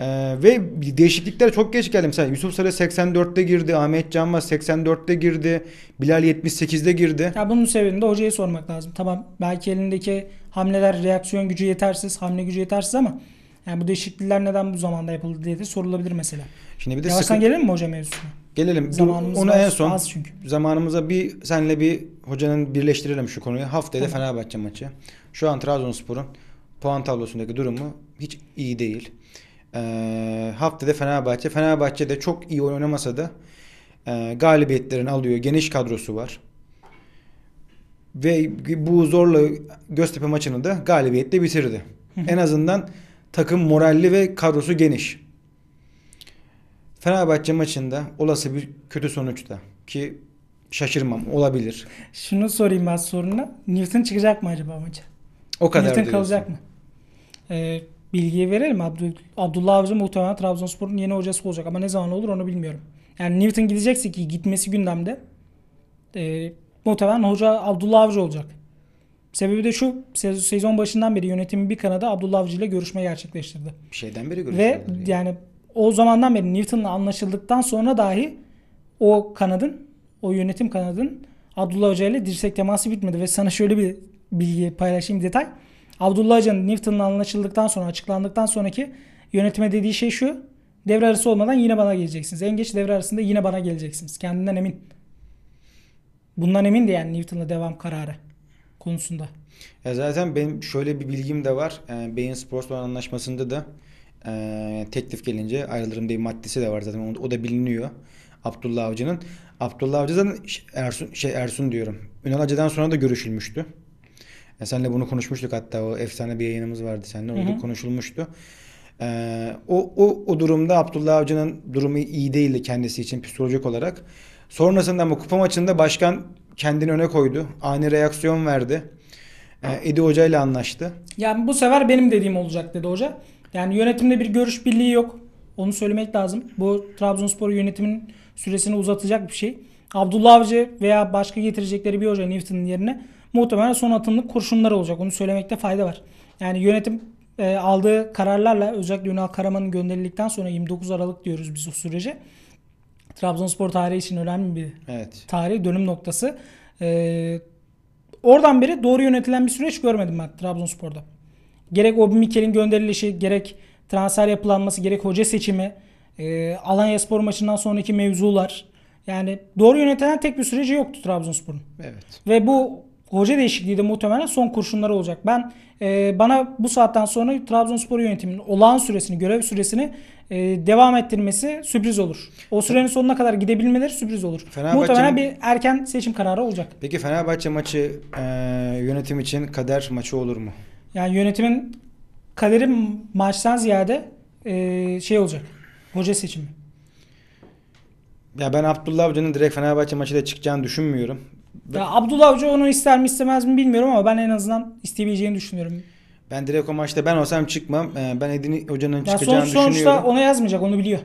Ee, ve değişiklikler çok geç geldi. Mesela Yusuf Sarı 84'te girdi. Ahmet Canma 84'te girdi. Bilal 78'de girdi. Ya bunun sebebini de hocaya sormak lazım. Tamam belki elindeki hamleler reaksiyon gücü yetersiz, hamle gücü yetersiz ama yani bu değişiklikler neden bu zamanda yapıldı diye de sorulabilir mesela. Şimdi bir de Yavaştan sıkı... gelelim mi hoca mevzusuna? Gelelim. Zamanımız Onu en son az çünkü. zamanımıza bir senle bir hocanın birleştirelim şu konuyu. Haftaya Tabii. Fenerbahçe maçı. Şu an Trabzonspor'un puan tablosundaki durumu hiç iyi değil e, haftada Fenerbahçe. Fenerbahçe de çok iyi oynamasa da e, galibiyetlerini alıyor. Geniş kadrosu var. Ve bu zorla Göztepe maçını da galibiyetle bitirdi. en azından takım moralli ve kadrosu geniş. Fenerbahçe maçında olası bir kötü sonuçta ki şaşırmam olabilir. Şunu sorayım ben soruna. Newton çıkacak mı acaba maça? O kadar Newton diyorsun. kalacak mı? Ee, bilgiyi verelim. Abdül, Abdullah Avcı muhtemelen Trabzonspor'un yeni hocası olacak ama ne zaman olur onu bilmiyorum. Yani Newton gidecekse ki gitmesi gündemde e, muhtemelen hoca Abdullah Avcı olacak. Sebebi de şu sezon başından beri yönetimin bir kanadı Abdullah Avcı ile görüşme gerçekleştirdi. Bir şeyden beri görüşme. Ve yani. yani o zamandan beri Newton'la anlaşıldıktan sonra dahi o kanadın, o yönetim kanadın Abdullah Hoca ile dirsek teması bitmedi. Ve sana şöyle bir bilgi paylaşayım detay. Abdullah Hoca'nın Newton'la anlaşıldıktan sonra açıklandıktan sonraki yönetime dediği şey şu. Devre arası olmadan yine bana geleceksiniz. En geç devre arasında yine bana geleceksiniz. Kendinden emin. Bundan emin de yani Newton'la devam kararı konusunda. Ya zaten benim şöyle bir bilgim de var. E, Beyin Sports anlaşmasında da e, teklif gelince ayrılırım diye maddesi de var zaten. O, o da biliniyor. Abdullah Avcı'nın. Abdullah Avcı Ersun, şey Ersun diyorum. Ünal Avcı'dan sonra da görüşülmüştü. Ya senle bunu konuşmuştuk hatta o efsane bir yayınımız vardı seninle orada Hı-hı. konuşulmuştu. Ee, o, o, o durumda Abdullah Avcı'nın durumu iyi değildi kendisi için psikolojik olarak. Sonrasında bu kupa maçında başkan kendini öne koydu. Ani reaksiyon verdi. Ee, Edi Hoca ile anlaştı. Yani bu sefer benim dediğim olacak dedi hoca. Yani yönetimde bir görüş birliği yok. Onu söylemek lazım. Bu Trabzonspor yönetimin süresini uzatacak bir şey. Abdullah Avcı veya başka getirecekleri bir hoca Newton'un yerine muhtemelen son atımlık kurşunlar olacak. Onu söylemekte fayda var. Yani yönetim e, aldığı kararlarla özellikle Ünal Karaman'ın gönderildikten sonra 29 Aralık diyoruz biz o sürece. Trabzonspor tarihi için önemli bir evet. tarih dönüm noktası. E, oradan beri doğru yönetilen bir süreç görmedim ben Trabzonspor'da. Gerek Obi Mikel'in gönderilişi, gerek transfer yapılanması, gerek hoca seçimi, e, Alanya Spor maçından sonraki mevzular. Yani doğru yönetilen tek bir süreci yoktu Trabzonspor'un. Evet. Ve bu hoca değişikliği de muhtemelen son kurşunları olacak. Ben e, bana bu saatten sonra Trabzonspor yönetiminin olağan süresini, görev süresini e, devam ettirmesi sürpriz olur. O sürenin sonuna kadar gidebilmeleri sürpriz olur. muhtemelen bir erken seçim kararı olacak. Peki Fenerbahçe maçı e, yönetim için kader maçı olur mu? Yani yönetimin kaderi maçtan ziyade e, şey olacak. Hoca seçimi. Ya ben Abdullah Hoca'nın direkt Fenerbahçe maçıyla çıkacağını düşünmüyorum. Ya Abdullah Avcı onu ister mi istemez mi bilmiyorum ama ben en azından isteyebileceğini düşünüyorum. Ben direkt o maçta ben olsam çıkmam. Ee, ben Edin Hoca'nın Ya son, çıkacağını sonuçta düşünüyorum. ona yazmayacak onu biliyor.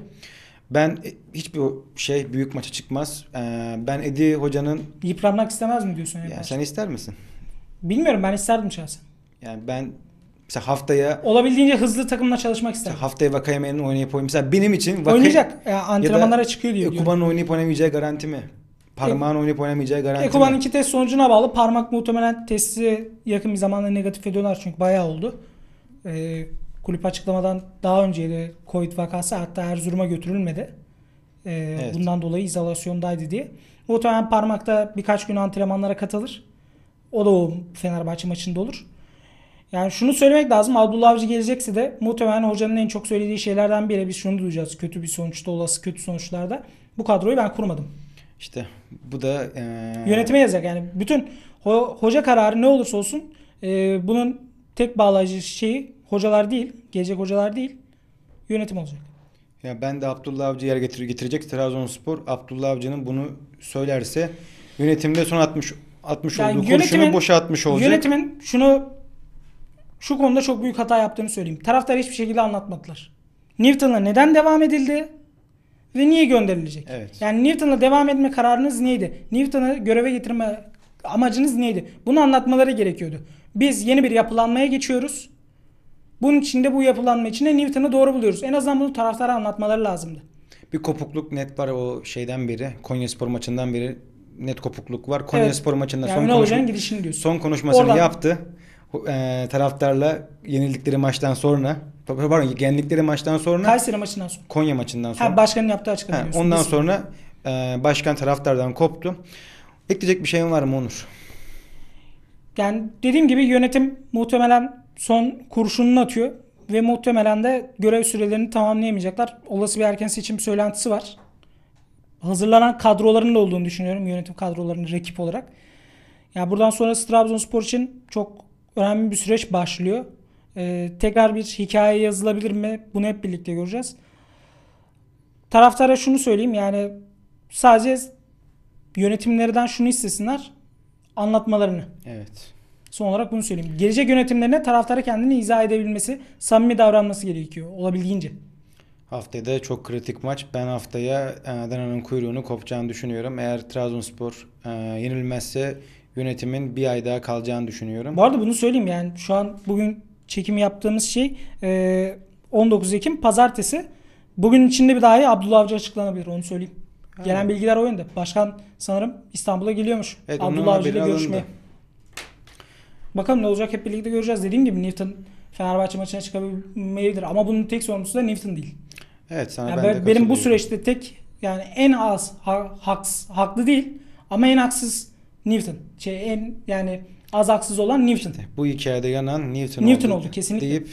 Ben e, hiçbir şey büyük maça çıkmaz. Ee, ben Edi Hoca'nın Yıpranmak istemez mi diyorsun? yani sen ister misin? Bilmiyorum ben isterdim şahsen. Yani ben mesela haftaya Olabildiğince hızlı takımla çalışmak isterdim. haftaya Vakayeme'nin oynayıp oynayıp mesela benim için Vakay- Oynayacak. Ya, antrenmanlara çıkıyor diyor. Kuban'ın oynayıp oynamayacağı garanti mi? Parmağın oynayıp oynamayacağı garanti Ekoban'ın iki test sonucuna bağlı. Parmak muhtemelen testi yakın bir zamanda negatif ediyorlar çünkü bayağı oldu. Ee, kulüp açıklamadan daha önceydi Covid vakası hatta Erzurum'a götürülmedi. Ee, evet. Bundan dolayı izolasyondaydı diye. Muhtemelen parmakta birkaç gün antrenmanlara katılır. O da o Fenerbahçe maçında olur. Yani şunu söylemek lazım. Abdullah Avcı gelecekse de muhtemelen hocanın en çok söylediği şeylerden biri. Biz şunu duyacağız. Kötü bir sonuçta olası kötü sonuçlarda. Bu kadroyu ben kurmadım. İşte bu da e... yönetime yazacak yani bütün ho- hoca kararı ne olursa olsun e, bunun tek bağlayıcı şeyi hocalar değil, gelecek hocalar değil, yönetim olacak. Ya ben de Abdullah Avcı yer getir getirecek Trabzonspor Abdullah Avcı'nın bunu söylerse yönetimde son atmış atmış yani olduğu kurşunu boşa atmış olacak. Yönetimin şunu şu konuda çok büyük hata yaptığını söyleyeyim. Taraftar hiçbir şekilde anlatmadılar. Newton'la neden devam edildi? ve niye gönderilecek? Evet. Yani Newton'la devam etme kararınız neydi? Newton'ı göreve getirme amacınız neydi? Bunu anlatmaları gerekiyordu. Biz yeni bir yapılanmaya geçiyoruz. Bunun içinde bu yapılanma içinde Newton'ı doğru buluyoruz. En azından bunu taraftara anlatmaları lazımdı. Bir kopukluk net var o şeyden beri. Konya Spor maçından beri net kopukluk var. Konya evet. Spor maçında yani son, konuşma, gidişini diyorsun. son konuşmasını Oradan. yaptı. E, taraftarla yenildikleri maçtan sonra pardon Genlikleri maçtan sonra Kayseri maçından sonra. Konya maçından sonra. Ha, başkanın yaptığı açıklama. ondan Kesinlikle. sonra e, başkan taraftardan koptu. Ekleyecek bir şeyin var mı Onur? Yani dediğim gibi yönetim muhtemelen son kurşununu atıyor ve muhtemelen de görev sürelerini tamamlayamayacaklar. Olası bir erken seçim söylentisi var. Hazırlanan kadroların da olduğunu düşünüyorum yönetim kadrolarının rakip olarak. Ya yani buradan sonra Trabzonspor için çok önemli bir süreç başlıyor e, tekrar bir hikaye yazılabilir mi? Bunu hep birlikte göreceğiz. Taraftara şunu söyleyeyim yani sadece yönetimlerden şunu istesinler anlatmalarını. Evet. Son olarak bunu söyleyeyim. Gelecek yönetimlerine taraftara kendini izah edebilmesi, samimi davranması gerekiyor olabildiğince. Haftada çok kritik maç. Ben haftaya e, Adana'nın kuyruğunu kopacağını düşünüyorum. Eğer Trabzonspor e, yenilmezse yönetimin bir ay daha kalacağını düşünüyorum. Bu arada bunu söyleyeyim yani şu an bugün çekimi yaptığımız şey 19 e, Ekim pazartesi. Bugün içinde bir dahi Abdullah Avcı açıklanabilir onu söyleyeyim. Ha. Gelen bilgiler o yönde. Başkan sanırım İstanbul'a geliyormuş. Evet, Abdullah Avcı ile görüşmeye. Bakalım ne olacak hep birlikte göreceğiz. Dediğim gibi Newton Fenerbahçe maçına çıkabilmeyebilir ama bunun tek sorumlusu da Newton değil. Evet sana yani ben de Benim bu süreçte tek yani en az ha, haks, haklı değil ama en haksız Newton. Şey en yani az haksız olan Newton. Eh, bu hikayede yanan Newton, Newton oldu, oldu kesinlikle. deyip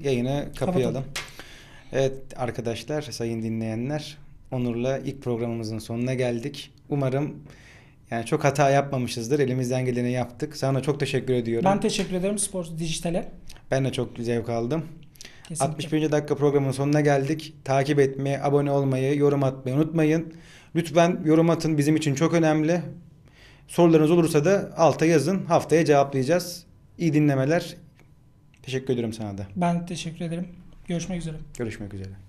yayını kapayalım. Evet arkadaşlar, sayın dinleyenler, Onur'la ilk programımızın sonuna geldik. Umarım yani çok hata yapmamışızdır. Elimizden geleni yaptık. Sana çok teşekkür ediyorum. Ben teşekkür ederim Spor Dijital'e. Ben de çok zevk aldım. Kesinlikle. 61. dakika programın sonuna geldik. Takip etmeyi, abone olmayı, yorum atmayı unutmayın. Lütfen yorum atın. Bizim için çok önemli. Sorularınız olursa da alta yazın. Haftaya cevaplayacağız. İyi dinlemeler. Teşekkür ederim sana da. Ben teşekkür ederim. Görüşmek üzere. Görüşmek üzere.